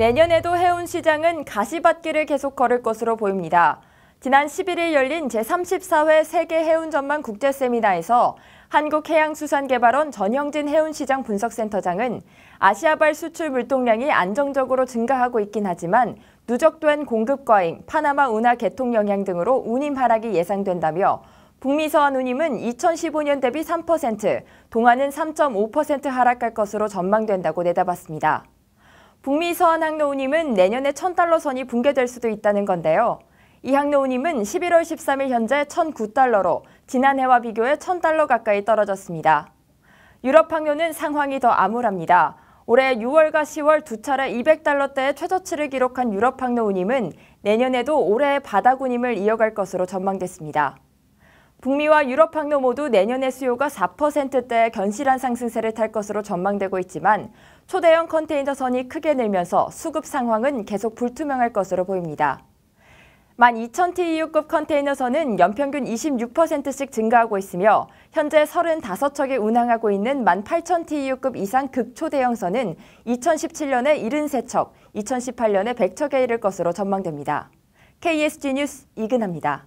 내년에도 해운시장은 가시밭길을 계속 걸을 것으로 보입니다. 지난 11일 열린 제34회 세계 해운전망 국제 세미나에서 한국해양수산개발원 전영진 해운시장 분석센터장은 아시아발 수출 물동량이 안정적으로 증가하고 있긴 하지만 누적된 공급 과잉, 파나마 운하 개통 영향 등으로 운임 하락이 예상된다며 북미 서한 운임은 2015년 대비 3%, 동안은 3.5% 하락할 것으로 전망된다고 내다봤습니다. 북미 서한 항노우님은 내년에 1,000달러 선이 붕괴될 수도 있다는 건데요. 이항노우님은 11월 13일 현재 1,009달러로 지난해와 비교해 1,000달러 가까이 떨어졌습니다. 유럽 항로는 상황이 더 암울합니다. 올해 6월과 10월 두 차례 200달러대의 최저치를 기록한 유럽 항로우님은 내년에도 올해의 바다군임을 이어갈 것으로 전망됐습니다. 북미와 유럽 항로 모두 내년에 수요가 4%대 의 견실한 상승세를 탈 것으로 전망되고 있지만 초대형 컨테이너선이 크게 늘면서 수급 상황은 계속 불투명할 것으로 보입니다. 12,000TEU급 컨테이너선은 연평균 26%씩 증가하고 있으며 현재 35척이 운항하고 있는 18,000TEU급 이상 극초대형선은 2017년에 73척, 2018년에 100척에 이를 것으로 전망됩니다. KSG 뉴스 이근합니다.